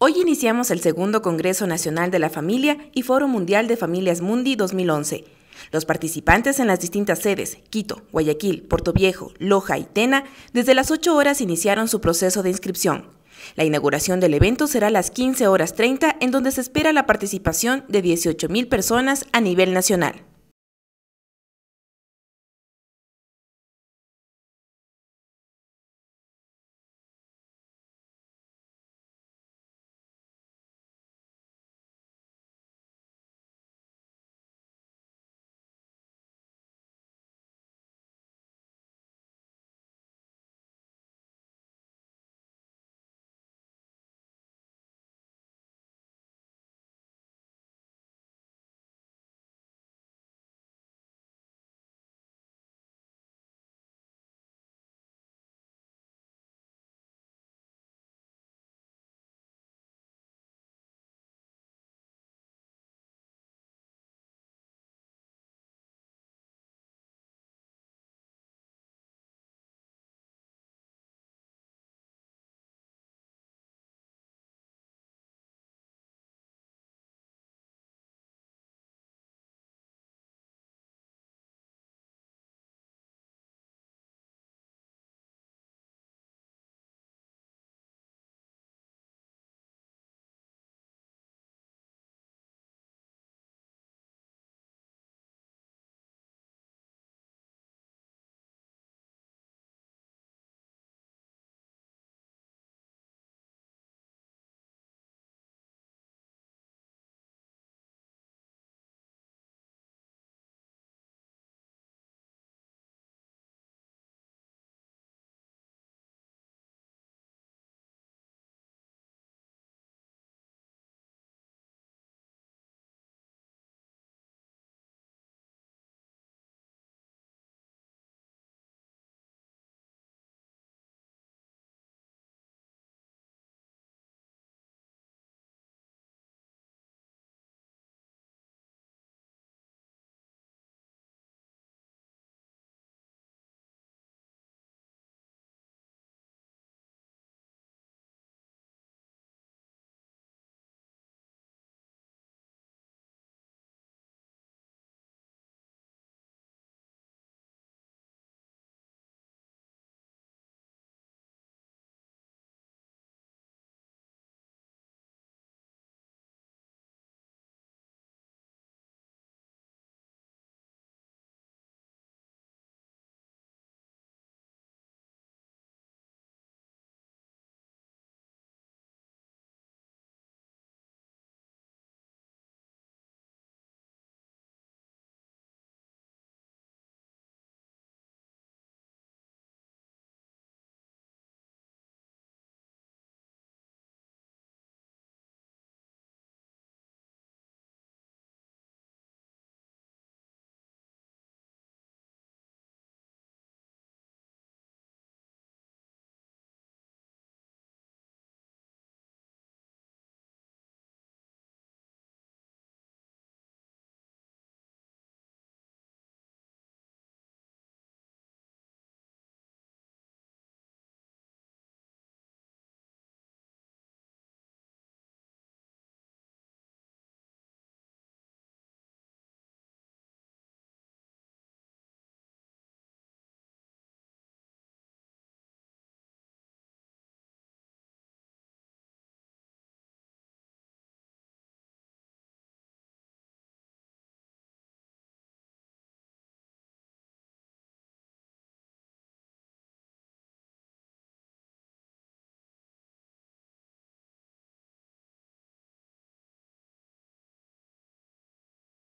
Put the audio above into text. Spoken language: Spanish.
Hoy iniciamos el segundo Congreso Nacional de la Familia y Foro Mundial de Familias Mundi 2011. Los participantes en las distintas sedes, Quito, Guayaquil, Viejo, Loja y Tena, desde las 8 horas iniciaron su proceso de inscripción. La inauguración del evento será a las 15 horas 30, en donde se espera la participación de 18.000 personas a nivel nacional.